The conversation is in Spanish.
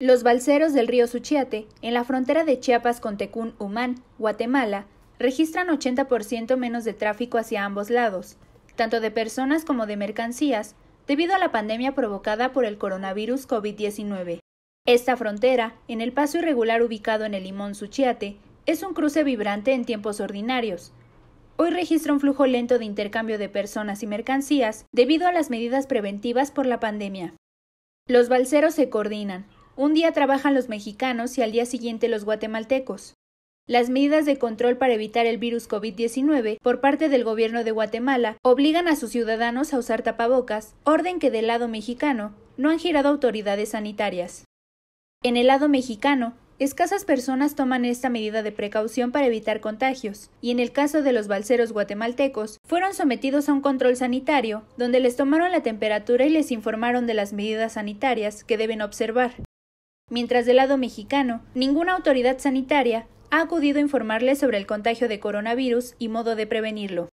Los balseros del río Suchiate, en la frontera de Chiapas con Tecún, Umán, Guatemala, registran 80% menos de tráfico hacia ambos lados, tanto de personas como de mercancías, debido a la pandemia provocada por el coronavirus COVID-19. Esta frontera, en el paso irregular ubicado en el Limón Suchiate, es un cruce vibrante en tiempos ordinarios. Hoy registra un flujo lento de intercambio de personas y mercancías debido a las medidas preventivas por la pandemia. Los balseros se coordinan, un día trabajan los mexicanos y al día siguiente los guatemaltecos. Las medidas de control para evitar el virus COVID-19 por parte del gobierno de Guatemala obligan a sus ciudadanos a usar tapabocas, orden que del lado mexicano no han girado autoridades sanitarias. En el lado mexicano, escasas personas toman esta medida de precaución para evitar contagios, y en el caso de los balseros guatemaltecos, fueron sometidos a un control sanitario, donde les tomaron la temperatura y les informaron de las medidas sanitarias que deben observar mientras del lado mexicano, ninguna autoridad sanitaria ha acudido a informarles sobre el contagio de coronavirus y modo de prevenirlo.